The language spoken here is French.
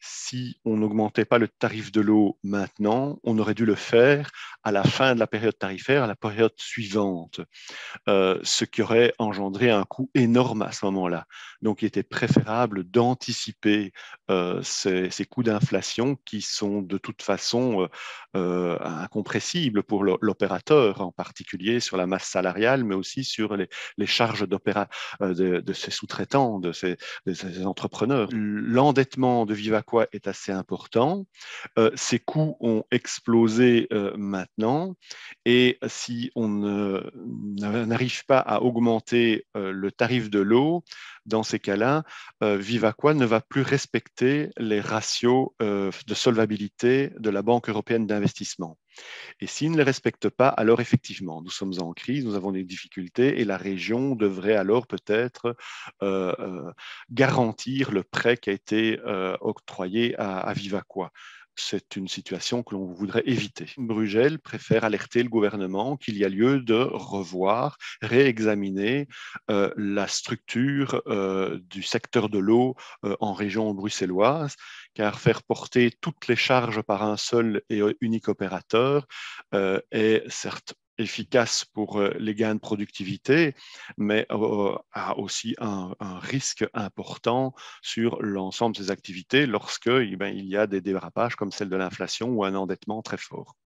si on n'augmentait pas le tarif de l'eau maintenant, on aurait dû le faire à la fin de la période tarifaire, à la période suivante, euh, ce qui aurait engendré un coût énorme à ce moment-là. Donc, il était préférable d'anticiper euh, ces, coûts d'inflation qui sont de toute façon euh, incompressibles pour l'opérateur, en particulier sur la masse salariale, mais aussi sur les, charges d'opéra de, ses sous-traitants, de ses, entrepreneurs. L'endettement de Viva est assez important. Euh, ces coûts ont explosé euh, maintenant et si on n'arrive pas à augmenter euh, le tarif de l'eau, dans ces cas-là, euh, Vivaqua ne va plus respecter les ratios euh, de solvabilité de la Banque européenne d'investissement. Et s'il ne les respecte pas, alors effectivement, nous sommes en crise, nous avons des difficultés et la région devrait alors peut-être euh, garantir le prêt qui a été octroyé à, à Vivaqua. C'est une situation que l'on voudrait éviter. Brugel préfère alerter le gouvernement qu'il y a lieu de revoir, réexaminer euh, la structure euh, du secteur de l'eau euh, en région bruxelloise, car faire porter toutes les charges par un seul et unique opérateur est certes efficace pour euh, les gains de productivité, mais euh, a aussi un, risque important sur l'ensemble de ses activités lorsque eh ben, il y a des dérapages comme celle de l'inflation ou un endettement très fort.